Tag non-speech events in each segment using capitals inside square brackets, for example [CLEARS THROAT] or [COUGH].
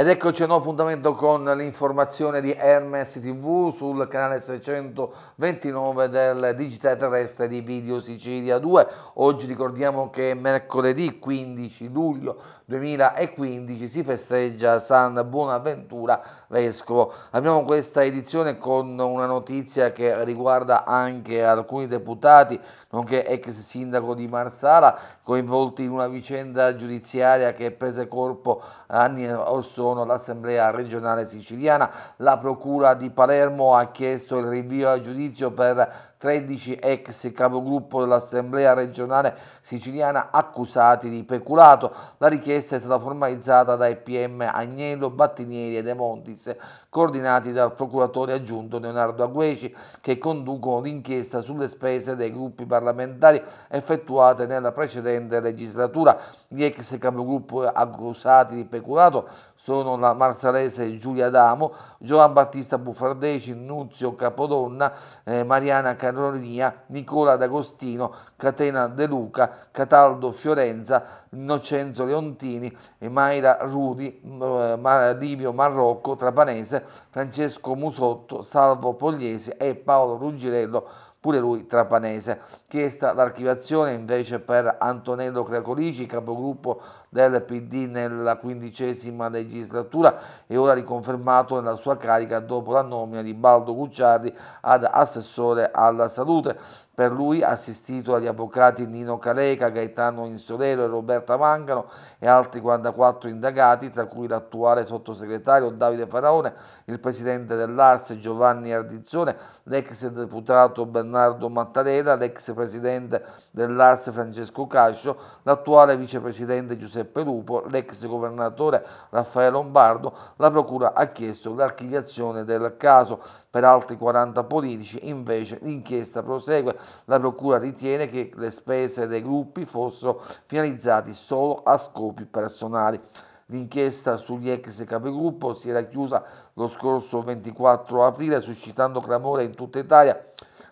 Ed eccoci a nuovo appuntamento con l'informazione di Hermes TV sul canale 629 del Digitale Terrestre di Video Sicilia 2. Oggi ricordiamo che è mercoledì 15 luglio 2015 si festeggia San Buonaventura Vescovo. Abbiamo questa edizione con una notizia che riguarda anche alcuni deputati, nonché ex sindaco di Marsala, coinvolti in una vicenda giudiziaria che prese corpo anni or sono l'Assemblea regionale siciliana. La Procura di Palermo ha chiesto il rinvio a giudizio per 13 ex capogruppo dell'Assemblea regionale siciliana accusati di peculato. La richiesta è stata formalizzata dai PM Agnello, Battinieri e De Montis, coordinati dal procuratore aggiunto Leonardo Agueci, che conducono l'inchiesta sulle spese dei gruppi parlamentari effettuate nella precedente legislatura. Gli ex capogruppo accusati di peculato sono la marsalese Giulia Damo, Giovan Battista Buffardeci, Nunzio Capodonna, eh, Mariana Car- Caronia, Nicola D'Agostino, Catena De Luca, Cataldo Fiorenza, Innocenzo Leontini, Emaira Rudi, mm, eh, Livio Marrocco, Trapanese, Francesco Musotto, Salvo Pogliese e Paolo Ruggirello pure lui trapanese. Chiesta l'archiviazione invece per Antonello Cracolici, capogruppo del PD nella quindicesima legislatura e ora riconfermato nella sua carica dopo la nomina di Baldo Gucciardi ad assessore alla salute per lui, assistito dagli avvocati Nino Caleca, Gaetano Insolero e Roberta Mangano e altri 44 indagati, tra cui l'attuale sottosegretario Davide Faraone, il presidente dell'Ars Giovanni Ardizzone, l'ex deputato Bernardo Mattarella, l'ex presidente dell'Ars Francesco Cascio, l'attuale vicepresidente Giuseppe Lupo, l'ex governatore Raffaele Lombardo, la procura ha chiesto l'archiviazione del caso per altri 40 politici, invece l'inchiesta prosegue, la Procura ritiene che le spese dei gruppi fossero finalizzate solo a scopi personali. L'inchiesta sugli ex capigruppo si era chiusa lo scorso 24 aprile suscitando clamore in tutta Italia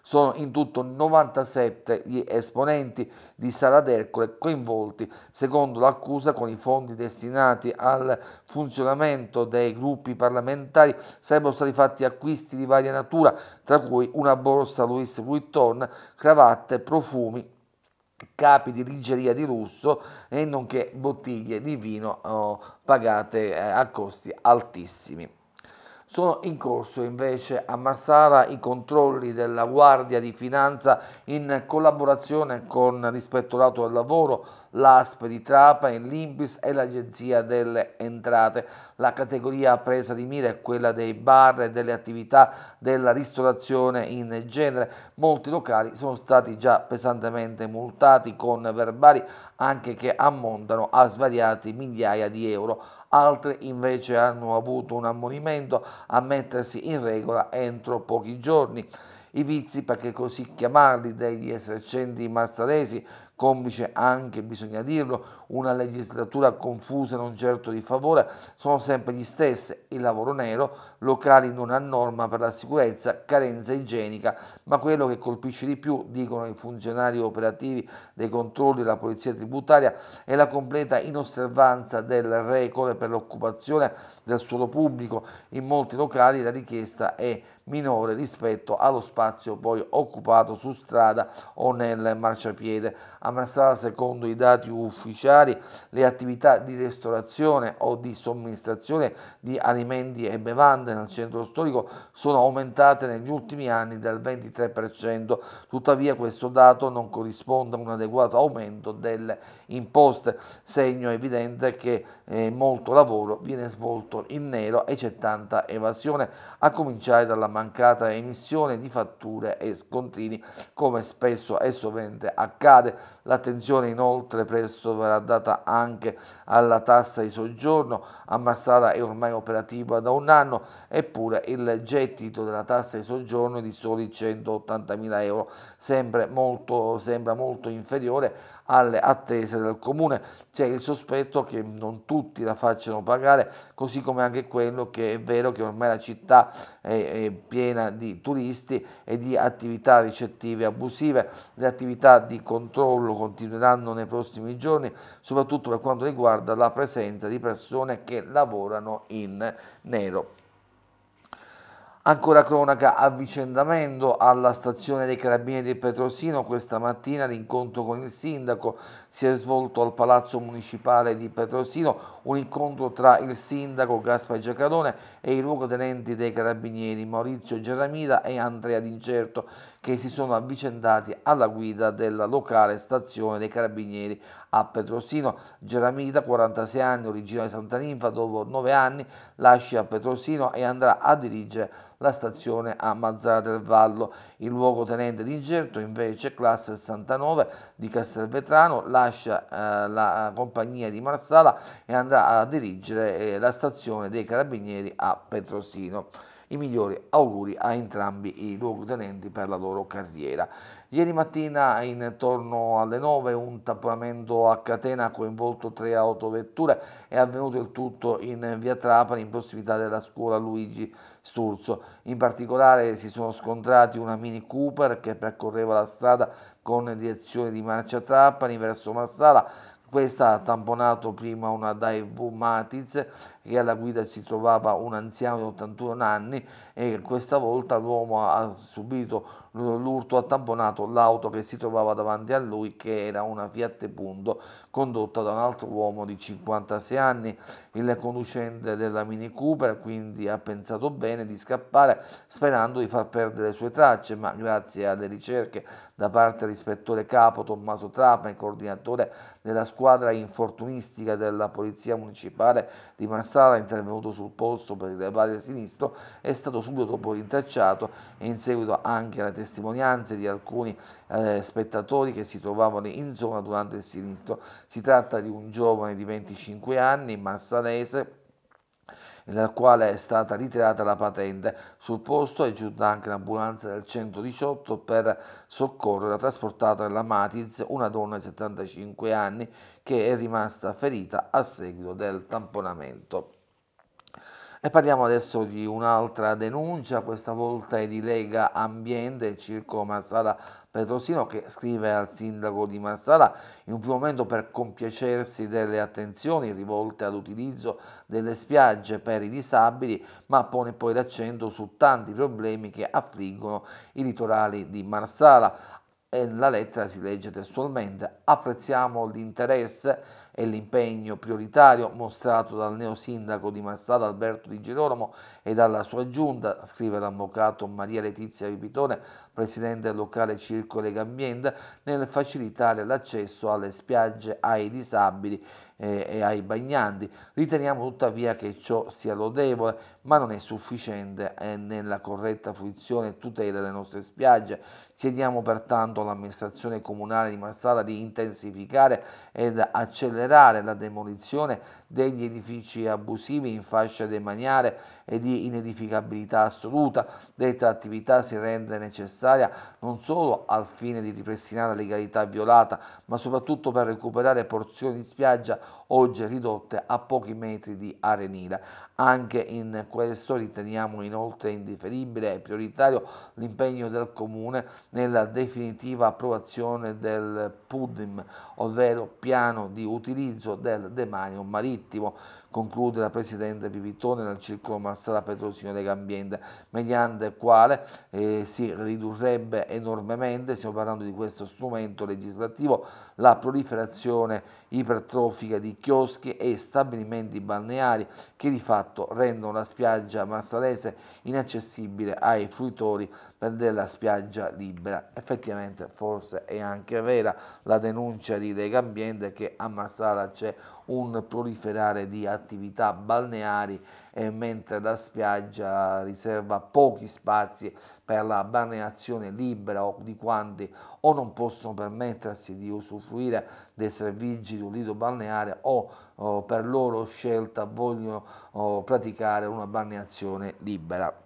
sono in tutto 97 gli esponenti di Sala d'Ercole coinvolti, secondo l'accusa, con i fondi destinati al funzionamento dei gruppi parlamentari sarebbero stati fatti acquisti di varia natura, tra cui una borsa Louis Vuitton, cravatte, profumi, capi di lingeria di lusso e nonché bottiglie di vino eh, pagate eh, a costi altissimi. Sono in corso invece a Marsala i controlli della Guardia di Finanza in collaborazione con l'Ispettorato del Lavoro, l'ASP di Trapa, l'Impis e l'Agenzia delle Entrate. La categoria presa di mira è quella dei bar e delle attività della ristorazione in genere. Molti locali sono stati già pesantemente multati con verbali anche che ammontano a svariati migliaia di euro. Altre invece hanno avuto un ammonimento a mettersi in regola entro pochi giorni. I vizi, perché così chiamarli, degli esercenti marsaresi complice anche, bisogna dirlo, una legislatura confusa e non certo di favore, sono sempre gli stessi, il lavoro nero, locali non a norma per la sicurezza, carenza igienica, ma quello che colpisce di più, dicono i funzionari operativi dei controlli della polizia tributaria, è la completa inosservanza del regole per l'occupazione del suolo pubblico, in molti locali la richiesta è minore rispetto allo spazio poi occupato su strada o nel marciapiede. A Marsala, secondo i dati ufficiali, le attività di ristorazione o di somministrazione di alimenti e bevande nel centro storico sono aumentate negli ultimi anni del 23%, tuttavia questo dato non corrisponde a un adeguato aumento delle imposte, segno evidente che eh, molto lavoro viene svolto in nero e c'è tanta evasione, a cominciare dalla mancata emissione di fatture e scontrini, come spesso e sovente accade. L'attenzione inoltre presto verrà data anche alla tassa di soggiorno, a Marsala è ormai operativa da un anno, eppure il gettito della tassa di soggiorno è di soli 180.000 euro, sempre molto, sembra molto inferiore alle attese del comune. C'è il sospetto che non tutti la facciano pagare, così come anche quello che è vero che ormai la città è, è piena di turisti e di attività ricettive abusive. Le attività di controllo continueranno nei prossimi giorni, soprattutto per quanto riguarda la presenza di persone che lavorano in nero. Ancora cronaca, avvicendamento alla stazione dei Carabinieri di Petrosino, questa mattina l'incontro con il sindaco si è svolto al Palazzo Municipale di Petrosino, un incontro tra il sindaco Gaspar Giacalone e i luogotenenti dei Carabinieri Maurizio Geramida e Andrea D'Incerto che si sono avvicendati alla guida della locale stazione dei Carabinieri a Petrosino. Geramida, 46 anni, originario di Santa Ninfa, dopo 9 anni lascia Petrosino e andrà a dirigere la stazione a Mazzara del Vallo. Il luogotenente di d'incerto invece, classe 69 di Castelvetrano, lascia eh, la compagnia di Marsala e andrà a dirigere eh, la stazione dei Carabinieri a Petrosino. I migliori auguri a entrambi i luogotenenti per la loro carriera. Ieri mattina intorno alle 9 un tamponamento a catena ha coinvolto tre autovetture, è avvenuto il tutto in via Trapani in prossimità della scuola Luigi Sturzo. In particolare si sono scontrati una Mini Cooper che percorreva la strada con direzione di marcia Trapani verso Marsala, questa ha tamponato prima una Daivu Matiz e alla guida si trovava un anziano di 81 anni e questa volta l'uomo ha subito l'urto ha tamponato l'auto che si trovava davanti a lui che era una Fiat Punto condotta da un altro uomo di 56 anni il conducente della Mini Cooper quindi ha pensato bene di scappare sperando di far perdere le sue tracce ma grazie alle ricerche da parte dell'ispettore capo Tommaso e coordinatore della squadra infortunistica della polizia municipale di Marsala Mazzala, intervenuto sul posto per il il sinistro, è stato subito dopo rintracciato e in seguito anche alle testimonianze di alcuni eh, spettatori che si trovavano in zona durante il sinistro. Si tratta di un giovane di 25 anni, massanese, nella quale è stata ritirata la patente. Sul posto è giunta anche l'ambulanza del 118 per soccorrere, la trasportata nella Matiz una donna di 75 anni che è rimasta ferita a seguito del tamponamento. E parliamo adesso di un'altra denuncia, questa volta è di Lega Ambiente circo Marsala Petrosino che scrive al sindaco di Marsala in un primo momento per compiacersi delle attenzioni rivolte all'utilizzo delle spiagge per i disabili ma pone poi l'accento su tanti problemi che affliggono i litorali di Marsala e la lettera si legge testualmente apprezziamo l'interesse è l'impegno prioritario mostrato dal neo sindaco di Massata Alberto Di Girolamo e dalla sua giunta, scrive l'avvocato Maria Letizia Vipitone, presidente locale Circo Legambiente, nel facilitare l'accesso alle spiagge ai disabili eh, e ai bagnanti. Riteniamo tuttavia che ciò sia lodevole, ma non è sufficiente eh, nella corretta fruizione e tutela delle nostre spiagge. Chiediamo pertanto all'amministrazione comunale di Massala di intensificare ed accelerare accelerare la demolizione degli edifici abusivi in fascia demaniale e di inedificabilità assoluta. Detta attività si rende necessaria non solo al fine di ripristinare la legalità violata, ma soprattutto per recuperare porzioni di spiaggia oggi ridotte a pochi metri di arenile. Anche in questo riteniamo inoltre indifferibile e prioritario l'impegno del Comune nella definitiva approvazione del PUDIM, ovvero piano di utilizzo del demanio marittimo, conclude la Presidente Pipitone nel circolo Marsala Petrosino Legambiente, mediante il quale eh, si ridurrebbe enormemente, stiamo parlando di questo strumento legislativo, la proliferazione ipertrofica di chioschi e stabilimenti balneari che di fatto rendono la spiaggia marsalese inaccessibile ai fruitori per della spiaggia libera. Effettivamente forse è anche vera la denuncia di Legambiente che a Marsala c'è un un proliferare di attività balneari e mentre la spiaggia riserva pochi spazi per la balneazione libera o di quanti o non possono permettersi di usufruire dei servizi di un lido balneare o oh, per loro scelta vogliono oh, praticare una balneazione libera.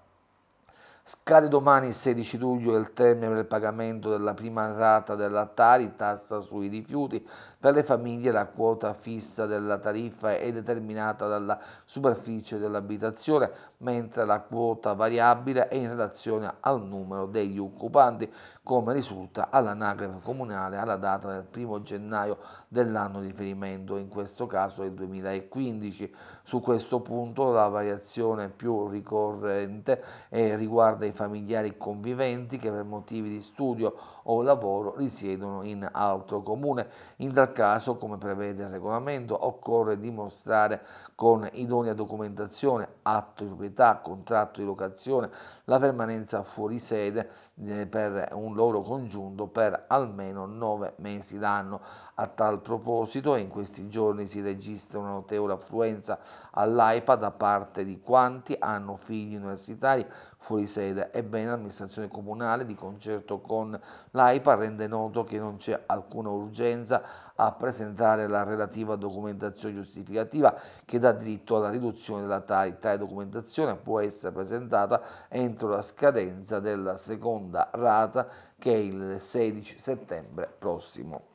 Scade domani 16 luglio il termine del pagamento della prima rata della Tari, tassa sui rifiuti. Per le famiglie la quota fissa della tariffa è determinata dalla superficie dell'abitazione, mentre la quota variabile è in relazione al numero degli occupanti, come risulta all'anagrafe comunale alla data del 1 gennaio dell'anno di riferimento, in questo caso il 2015. Su questo punto la variazione più ricorrente eh, riguarda riguarda i familiari conviventi che per motivi di studio o lavoro risiedono in altro comune. In tal caso, come prevede il regolamento, occorre dimostrare con idonea documentazione, atto di proprietà, contratto di locazione, la permanenza fuori sede eh, per un loro congiunto per almeno nove mesi d'anno. A tal proposito in questi giorni si registra una notevole affluenza all'AIPA da parte di quanti hanno figli universitari fuori sede. Ebbene l'amministrazione comunale di concerto con l'AIPA rende noto che non c'è alcuna urgenza a presentare la relativa documentazione giustificativa che dà diritto alla riduzione della TAI. Tale documentazione può essere presentata entro la scadenza della seconda rata che è il 16 settembre prossimo.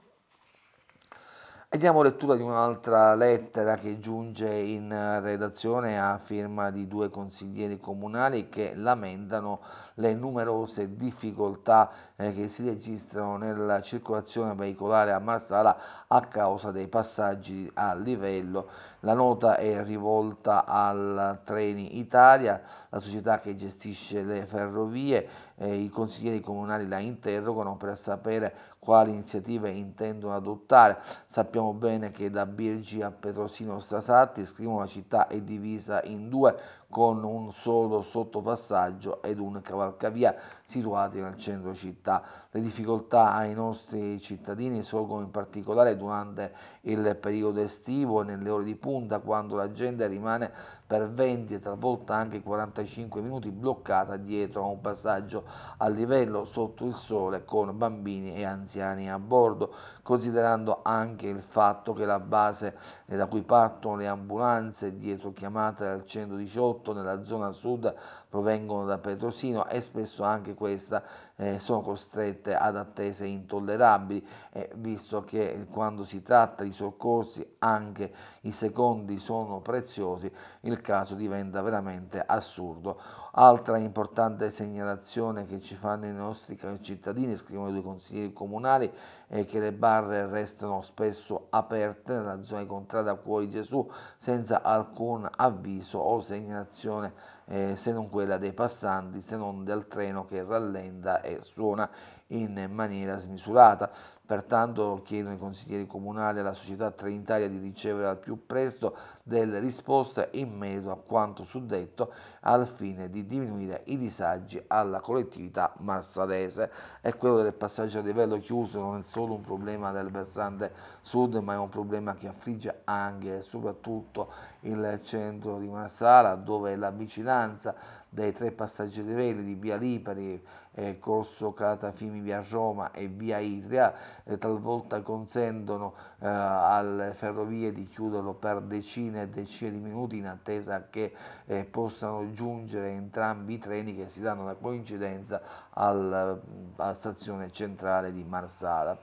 E diamo lettura di un'altra lettera che giunge in eh, redazione a firma di due consiglieri comunali che lamentano le numerose difficoltà eh, che si registrano nella circolazione veicolare a Marsala a causa dei passaggi a livello. La nota è rivolta al Treni Italia, la società che gestisce le ferrovie. Eh, I consiglieri comunali la interrogano per sapere quali iniziative intendono adottare. Sappiamo bene che da Birgi a Petrosino Stasatti, scrivono la città è divisa in due, con un solo sottopassaggio ed un cavalcavia situati nel centro città. Le difficoltà ai nostri cittadini sorgono in particolare durante il periodo estivo e nelle ore di punta quando la gente rimane per 20 e talvolta anche 45 minuti bloccata dietro a un passaggio a livello sotto il sole con bambini e anziani a bordo, considerando anche il fatto che la base da cui partono le ambulanze dietro chiamata al 118 soprattutto nella zona sud, provengono da Petrosino e spesso anche questa eh, sono costrette ad attese intollerabili, eh, visto che quando si tratta di soccorsi anche i secondi sono preziosi, il caso diventa veramente assurdo. Altra importante segnalazione che ci fanno i nostri cittadini, scrivono i due consiglieri comunali, è che le barre restano spesso aperte nella zona di contrada Cuori Gesù senza alcun avviso o segnalazione eh, se non quella dei passanti, se non del treno che rallenta e suona in maniera smisurata. Pertanto chiedono ai consiglieri comunali e alla società Trenitalia di ricevere al più presto delle risposte in merito a quanto suddetto al fine di diminuire i disagi alla collettività marsarese. E quello del passaggio a livello chiuso non è solo un problema del versante sud, ma è un problema che affligge anche e soprattutto il centro di Marsala dove la vicinanza dei tre passaggeri di via Lipari, eh, Corso Calatafimi via Roma e via Itria eh, talvolta consentono eh, alle ferrovie di chiuderlo per decine e decine di minuti in attesa che eh, possano giungere entrambi i treni che si danno la coincidenza al, alla mm, stazione centrale di Marsala.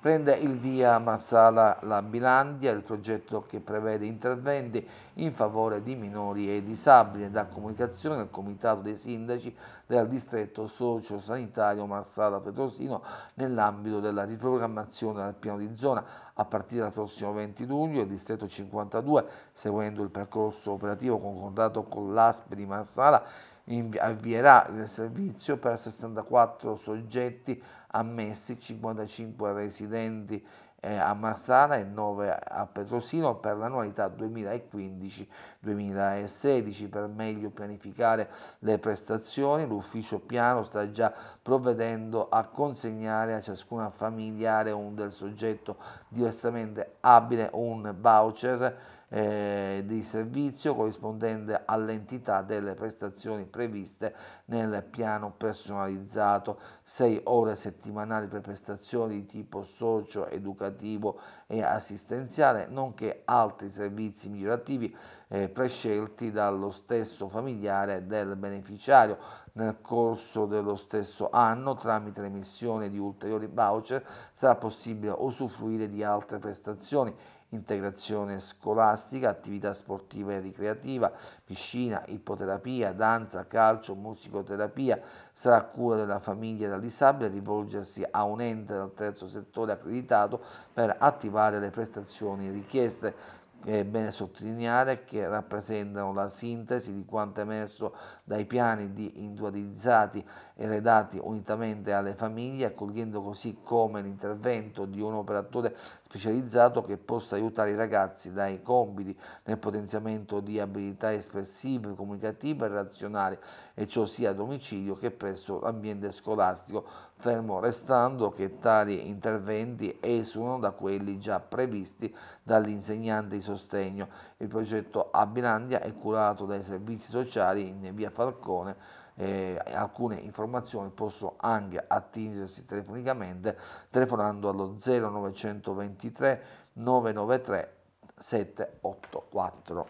Prende il via a Marsala la Bilandia, il progetto che prevede interventi in favore di minori e disabili, da comunicazione al Comitato dei Sindaci del distretto Sociosanitario sanitario Marsala Petrosino nell'ambito della riprogrammazione del piano di zona a partire dal prossimo 20 luglio il distretto 52 seguendo il percorso operativo concordato con l'ASP di Marsala avvierà il servizio per 64 soggetti ammessi 55 residenti eh, a Marsala e 9 a Petrosino per l'annualità 2015-2016 per meglio pianificare le prestazioni l'ufficio piano sta già provvedendo a consegnare a ciascuna familiare un del soggetto diversamente abile un voucher eh, di servizio corrispondente all'entità delle prestazioni previste nel piano personalizzato, 6 ore settimanali per prestazioni di tipo socio-educativo e assistenziale, nonché altri servizi migliorativi eh, prescelti dallo stesso familiare del beneficiario nel corso dello stesso anno tramite l'emissione di ulteriori voucher sarà possibile usufruire di altre prestazioni integrazione scolastica, attività sportiva e ricreativa, piscina, ipoterapia, danza, calcio, musicoterapia, sarà a cura della famiglia del disabile rivolgersi a un ente del terzo settore accreditato per attivare le prestazioni richieste è bene sottolineare che rappresentano la sintesi di quanto emerso dai piani di individualizzati e redatti unitamente alle famiglie, accogliendo così come l'intervento di un operatore specializzato che possa aiutare i ragazzi dai compiti nel potenziamento di abilità espressive, comunicative e razionali, e ciò sia a domicilio che presso l'ambiente scolastico, fermo restando che tali interventi esulano da quelli già previsti dall'insegnante di sostegno. Il progetto Abilandia è curato dai servizi sociali in via Falcone eh, alcune informazioni possono anche attingersi telefonicamente telefonando allo 0923 993 784.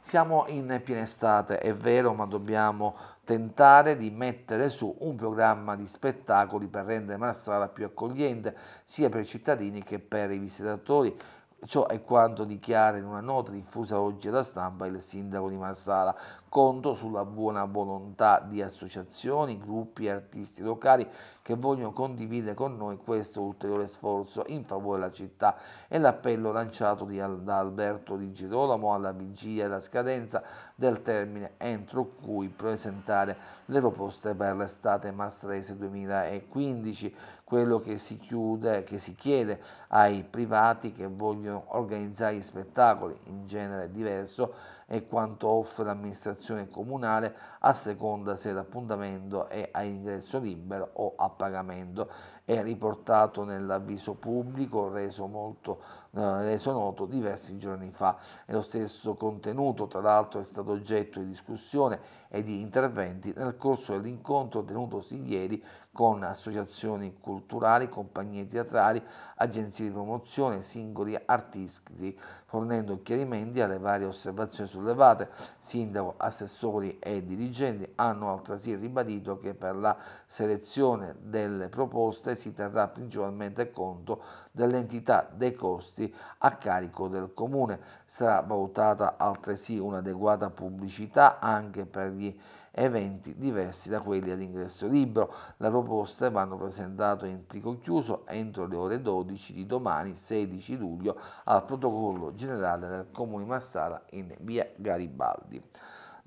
Siamo in piena estate, è vero, ma dobbiamo tentare di mettere su un programma di spettacoli per rendere Marsala più accogliente sia per i cittadini che per i visitatori. Ciò è quanto dichiara in una nota diffusa oggi alla stampa il sindaco di Marsala, conto sulla buona volontà di associazioni, gruppi e artisti locali che vogliono condividere con noi questo ulteriore sforzo in favore della città e l'appello lanciato da Alberto Di Girolamo alla vigilia della scadenza del termine entro cui presentare le proposte per l'estate Mastrese 2015, quello che si, chiude, che si chiede ai privati che vogliono organizzare gli spettacoli in genere diverso e quanto offre l'amministrazione amministrazione comunale a seconda se l'appuntamento è a ingresso libero o a pagamento. È riportato nell'avviso pubblico reso, molto, eh, reso noto diversi giorni fa. È lo stesso contenuto, tra l'altro, è stato oggetto di discussione e di interventi nel corso dell'incontro tenutosi ieri con associazioni culturali, compagnie teatrali, agenzie di promozione, singoli artisti, fornendo chiarimenti alle varie osservazioni sollevate. Sindaco, assessori e dirigenti hanno altresì ribadito che per la selezione delle proposte si terrà principalmente conto dell'entità dei costi a carico del comune. Sarà valutata altresì un'adeguata pubblicità anche per gli degli eventi diversi da quelli ad ingresso libero. Le proposte vanno presentate in plico chiuso entro le ore 12 di domani 16 luglio al protocollo generale del Comune Massara in via Garibaldi.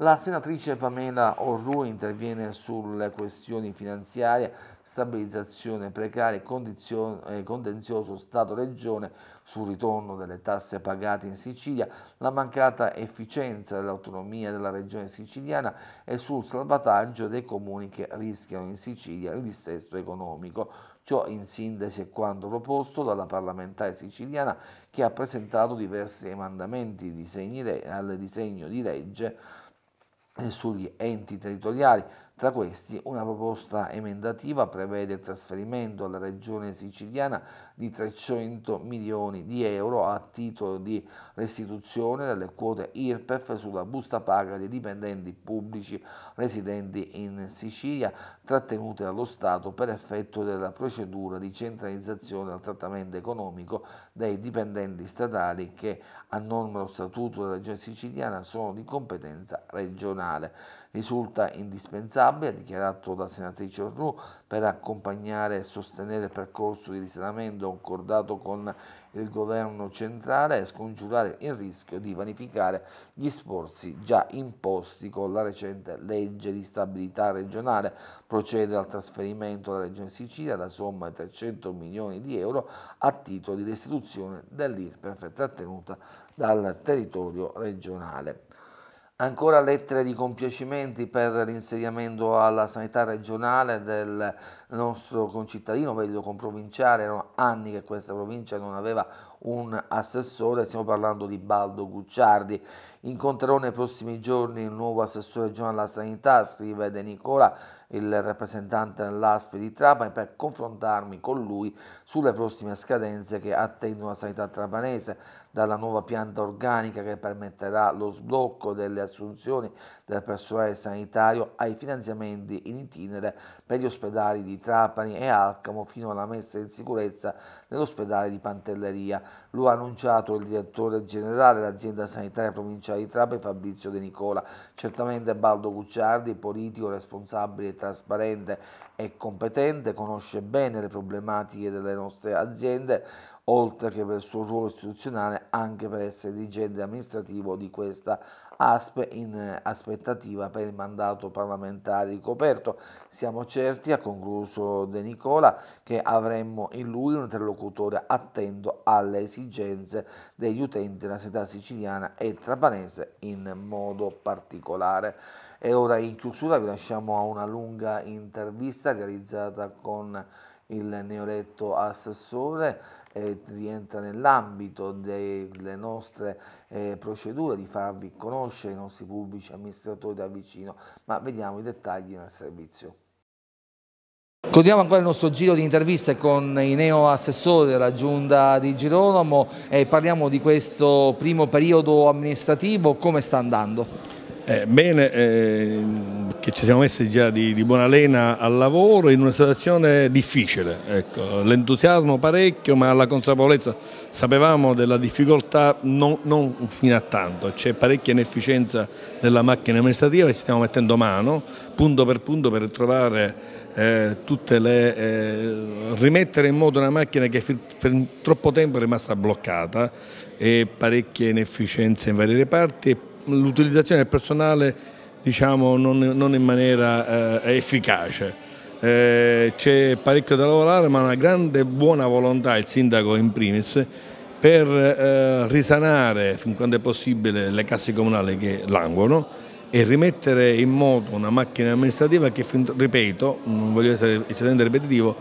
La senatrice Pamela Orrui interviene sulle questioni finanziarie, stabilizzazione precaria e eh, contenzioso Stato-Regione sul ritorno delle tasse pagate in Sicilia, la mancata efficienza dell'autonomia della regione siciliana e sul salvataggio dei comuni che rischiano in Sicilia il dissesto economico. Ciò in sintesi è quanto proposto dalla parlamentare siciliana che ha presentato diversi emendamenti al disegno di legge sugli enti territoriali tra questi, una proposta emendativa prevede il trasferimento alla Regione siciliana di 300 milioni di euro a titolo di restituzione delle quote IRPEF sulla busta paga dei dipendenti pubblici residenti in Sicilia trattenute dallo Stato per effetto della procedura di centralizzazione al trattamento economico dei dipendenti statali che, a norma dello Statuto della Regione siciliana, sono di competenza regionale risulta indispensabile, ha dichiarato la senatrice Orru, per accompagnare e sostenere il percorso di risanamento concordato con il governo centrale e scongiurare il rischio di vanificare gli sforzi già imposti con la recente legge di stabilità regionale. Procede al trasferimento alla Regione Sicilia la somma di 300 milioni di euro a titolo di restituzione dell'IRPEF trattenuta dal territorio regionale. Ancora lettere di compiacimenti per l'insediamento alla sanità regionale del nostro concittadino, meglio con provinciale, erano anni che questa provincia non aveva un assessore, stiamo parlando di Baldo Gucciardi. Incontrerò nei prossimi giorni il nuovo assessore Giovanni alla Sanità, scrive De Nicola, il rappresentante dell'ASP di Trapani, per confrontarmi con lui sulle prossime scadenze che attendono la sanità trapanese, dalla nuova pianta organica che permetterà lo sblocco delle assunzioni del personale sanitario ai finanziamenti in itinere per gli ospedali di Trapani e Alcamo fino alla messa in sicurezza dell'ospedale di Pantelleria lo ha annunciato il direttore generale dell'azienda sanitaria provinciale di Trapani Fabrizio De Nicola. Certamente Baldo Gucciardi, politico responsabile, trasparente e competente, conosce bene le problematiche delle nostre aziende, oltre che per il suo ruolo istituzionale, anche per essere dirigente amministrativo di questa ASPE in aspettativa per il mandato parlamentare ricoperto. Siamo certi, ha concluso De Nicola, che avremmo in lui un interlocutore attento alle esigenze degli utenti della città siciliana e trapanese in modo particolare. E ora in chiusura vi lasciamo a una lunga intervista realizzata con il neoletto assessore eh, rientra nell'ambito delle nostre eh, procedure di farvi conoscere i nostri pubblici amministratori da vicino, ma vediamo i dettagli nel servizio. Continuiamo ancora il nostro giro di interviste con i neo assessori della Giunta di Girolamo e parliamo di questo primo periodo amministrativo, come sta andando? Eh, bene, eh, che ci siamo messi già di, di buona lena al lavoro in una situazione difficile, ecco. l'entusiasmo parecchio ma la consapevolezza, sapevamo della difficoltà non, non fino a tanto, c'è parecchia inefficienza nella macchina amministrativa e ci stiamo mettendo mano punto per punto per trovare eh, tutte le eh, rimettere in moto una macchina che per troppo tempo è rimasta bloccata e parecchie inefficienze in vari reparti l'utilizzazione del personale diciamo, non, non in maniera eh, efficace. Eh, c'è parecchio da lavorare ma una grande buona volontà, il sindaco in primis, per eh, risanare fin quando è possibile le casse comunali che languono e rimettere in moto una macchina amministrativa che, ripeto, non voglio essere eccessivamente ripetitivo,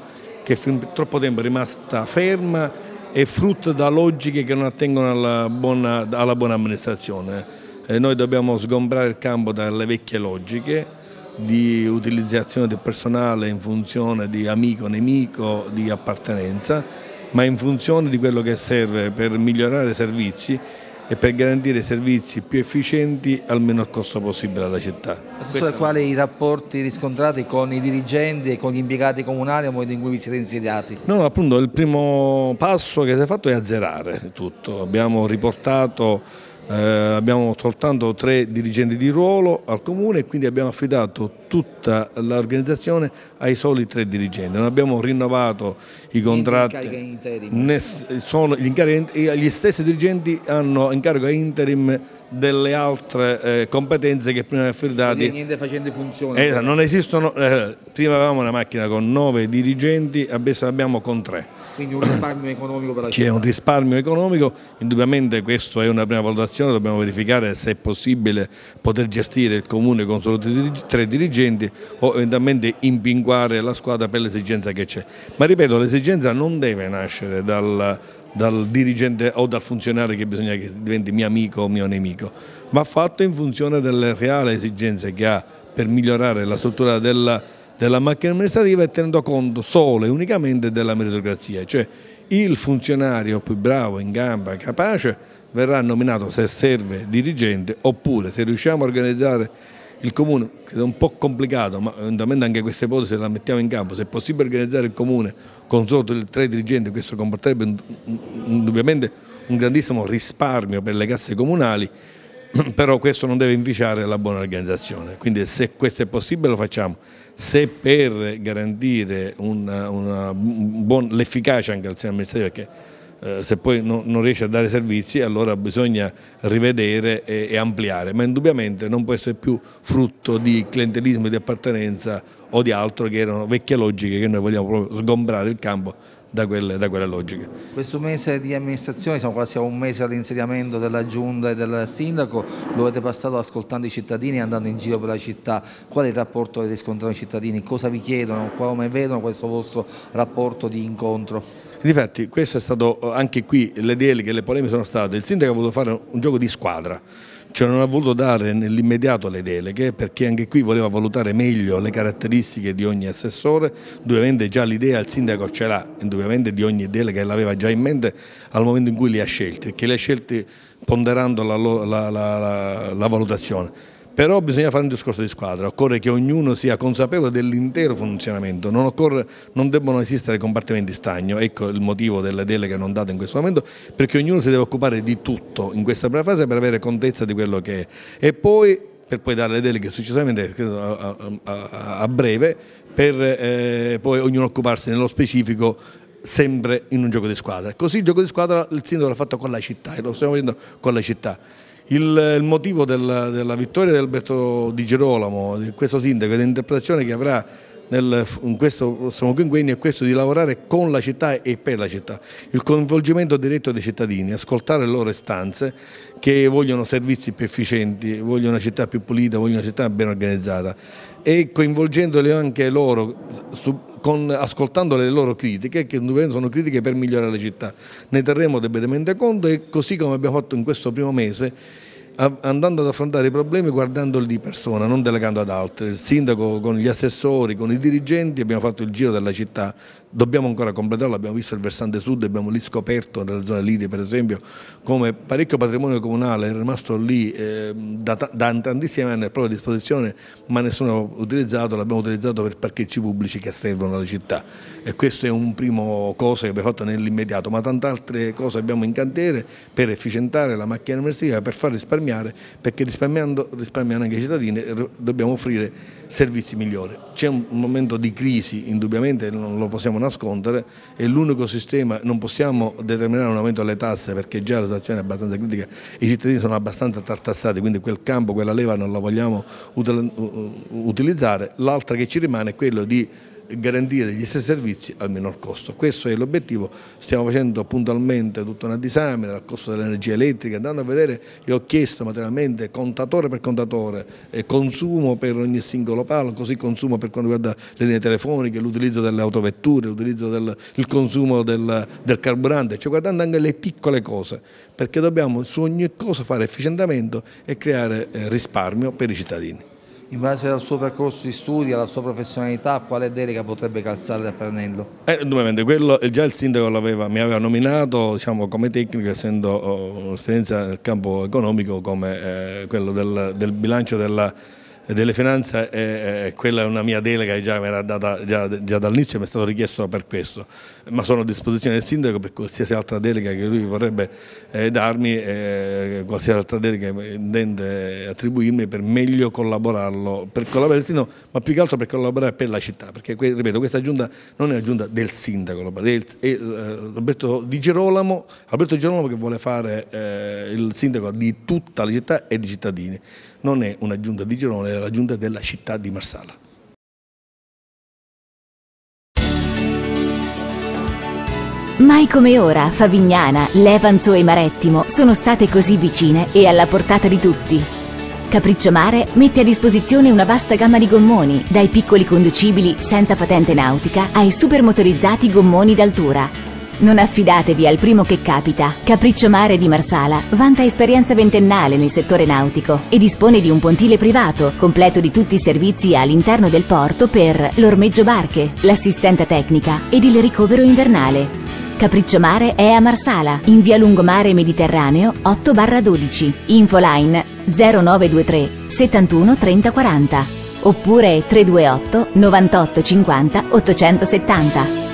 che fin troppo tempo è rimasta ferma e frutta da logiche che non attengono alla buona, alla buona amministrazione eh, noi dobbiamo sgombrare il campo dalle vecchie logiche di utilizzazione del personale in funzione di amico-nemico, di appartenenza, ma in funzione di quello che serve per migliorare i servizi e per garantire servizi più efficienti al meno costo possibile alla città. Assessore, quali i rapporti riscontrati con i dirigenti e con gli impiegati comunali al momento in cui vi siete insediati? No, appunto il primo passo che si è fatto è azzerare tutto, abbiamo riportato eh, abbiamo soltanto tre dirigenti di ruolo al comune e quindi abbiamo affidato tutta l'organizzazione ai soli tre dirigenti. Non abbiamo rinnovato i contratti, sono gli, gli stessi dirigenti hanno incarico a interim delle altre eh, competenze che prima erano affidate. niente facendo funzione. Eh, non esistono, eh, prima avevamo una macchina con nove dirigenti, adesso ne abbiamo con tre. Quindi un risparmio economico per la città. C'è un risparmio economico, indubbiamente questa è una prima valutazione, dobbiamo verificare se è possibile poter gestire il comune con solo tre dirigenti o eventualmente impinguare la squadra per l'esigenza che c'è. Ma ripeto, l'esigenza non deve nascere dal dal dirigente o dal funzionario che bisogna che diventi mio amico o mio nemico, ma fatto in funzione delle reali esigenze che ha per migliorare la struttura della, della macchina amministrativa e tenendo conto solo e unicamente della meritocrazia, cioè il funzionario più bravo, in gamba, capace verrà nominato se serve dirigente oppure se riusciamo a organizzare il comune, che è un po' complicato, ma eventualmente anche questa ipotesi la mettiamo in campo, se è possibile organizzare il comune con solo tre dirigenti, questo comporterebbe indubbiamente un grandissimo risparmio per le casse comunali, [CLEARS THROAT] però questo non deve inficiare la buona organizzazione, quindi se questo è possibile lo facciamo, se per garantire l'efficacia anche dell'azione amministrativo, perché eh, se poi no, non riesce a dare servizi allora bisogna rivedere e, e, ampliare, ma indubbiamente non può essere più frutto di clientelismo, di appartenenza o di altro che erano vecchie logiche che noi vogliamo proprio sgombrare il campo da quelle, da quelle logiche. Questo mese di amministrazione, siamo quasi a un mese all'insediamento della Giunta e del Sindaco, lo avete passato ascoltando i cittadini e andando in giro per la città, qual è il rapporto che riscontrano i cittadini, cosa vi chiedono, come vedono questo vostro rapporto di incontro? Infatti, questo è stato eh, anche qui le deleghe, le polemiche sono state. Il sindaco ha voluto fare un gioco di squadra, cioè non ha voluto dare nell'immediato le deleghe perché anche qui voleva valutare meglio le caratteristiche di ogni assessore, ovviamente già l'idea il sindaco ce l'ha, indubbiamente di ogni delega l'aveva già in mente al momento in cui li ha scelti, perché li ha scelti ponderando la, la, la, la valutazione però bisogna fare un discorso di squadra, occorre che ognuno sia consapevole dell'intero funzionamento, non, occorre, non debbono esistere compartimenti stagno, ecco il motivo delle deleghe non date in questo momento, perché ognuno si deve occupare di tutto in questa prima fase per avere contezza di quello che è. E poi per poi dare le deleghe successivamente a, a, a breve, per eh, poi ognuno occuparsi nello specifico sempre in un gioco di squadra. Così il gioco di squadra il sindaco l'ha fatto con la città e lo stiamo vedendo con la città. Il, il motivo della, della, vittoria di Alberto Di Girolamo, di questo sindaco, e l'interpretazione che avrà nel, in questo prossimo quinquennio è questo di lavorare con la città e per la città, il coinvolgimento diretto dei cittadini, ascoltare le loro istanze che vogliono servizi più efficienti, vogliono una città più pulita, vogliono una città ben organizzata e coinvolgendole anche loro, su, con, ascoltando le loro critiche, che sono critiche per migliorare la città. Ne terremo debitamente conto e così come abbiamo fatto in questo primo mese andando ad affrontare i problemi guardandoli di persona, non delegando ad altri. Il sindaco con gli assessori, con i dirigenti abbiamo fatto il giro della città, dobbiamo ancora completarlo, abbiamo visto il versante sud, abbiamo lì scoperto nella zona Lidi per esempio come parecchio patrimonio comunale è rimasto lì eh, da, da, tantissimi anni a propria disposizione ma nessuno l'ha utilizzato, l'abbiamo utilizzato per parcheggi pubblici che servono alla città e questo è un primo cosa che abbiamo fatto nell'immediato ma tante altre cose abbiamo in cantiere per efficientare la macchina amministrativa, per far risparmiare perché risparmiando risparmiano anche i cittadini dobbiamo offrire servizi migliori. C'è un momento di crisi, indubbiamente non lo possiamo nascondere, è l'unico sistema, non possiamo determinare un aumento delle tasse perché già la situazione è abbastanza critica, i cittadini sono abbastanza tartassati, quindi quel campo, quella leva non la vogliamo utilizzare, l'altra che ci rimane è quello di garantire gli stessi servizi al minor costo. Questo è l'obiettivo, stiamo facendo puntualmente tutta una disamina dal costo dell'energia elettrica, andando a vedere, io ho chiesto materialmente contatore per contatore, consumo per ogni singolo palo, così consumo per quanto riguarda le linee telefoniche, l'utilizzo delle autovetture, l'utilizzo del consumo del, del, carburante, cioè guardando anche le piccole cose, perché dobbiamo su ogni cosa fare efficientamento e creare eh, risparmio per i cittadini in base al suo percorso di studio, alla sua professionalità, quale delega potrebbe calzare da prendendo? Eh, indubbiamente, quello eh, già il sindaco mi aveva nominato diciamo, come tecnico, essendo un'esperienza oh, nel campo economico come eh, quello del, del bilancio della delle finanze, eh, eh, quella è una mia delega che già mi era data già, già dall'inizio mi è stato richiesto per questo, ma sono a disposizione del sindaco per qualsiasi altra delega che lui vorrebbe eh, darmi, eh, qualsiasi altra delega intende attribuirmi per meglio collaborarlo, per collaborare il sindaco, ma più che altro per collaborare per la città, perché ripeto questa giunta non è una giunta del sindaco, del, è eh, Alberto Di Girolamo, Alberto Girolamo che vuole fare eh, il sindaco di tutta la città e di cittadini non è una giunta di Girone, è la giunta della città di Marsala. Mai come ora Favignana, Levanzo e Marettimo sono state così vicine e alla portata di tutti. Capriccio Mare mette a disposizione una vasta gamma di gommoni, dai piccoli conducibili senza patente nautica ai supermotorizzati gommoni d'altura, non affidatevi al primo che capita. Capriccio Mare di Marsala vanta esperienza ventennale nel settore nautico e dispone di un pontile privato, completo di tutti i servizi all'interno del porto per l'ormeggio barche, l'assistenza tecnica ed il ricovero invernale. Capriccio Mare è a Marsala, in via Lungomare Mediterraneo 8-12, infoline 0923 71 30 40 oppure 328 98 50 870.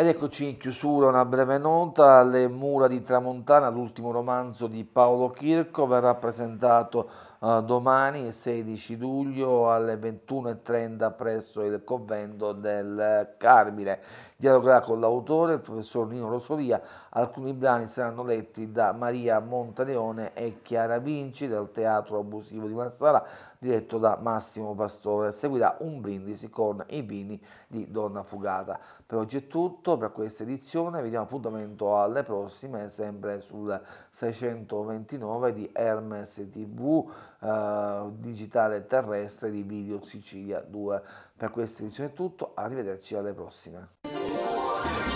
Ed eccoci in chiusura una breve nota, Le mura di Tramontana, l'ultimo romanzo di Paolo Chirco, verrà presentato uh, domani 16 luglio alle 21.30 presso il convento del Carmine dialogherà con l'autore, il professor Nino Rosolia. Alcuni brani saranno letti da Maria Montaleone e Chiara Vinci del Teatro Abusivo di Marsala, diretto da Massimo Pastore. Seguirà un brindisi con i vini di Donna Fugata. Per oggi è tutto, per questa edizione vi diamo appuntamento alle prossime, sempre sul 629 di Hermes TV eh, digitale terrestre di Video Sicilia 2. Per questa edizione è tutto, arrivederci alle prossime.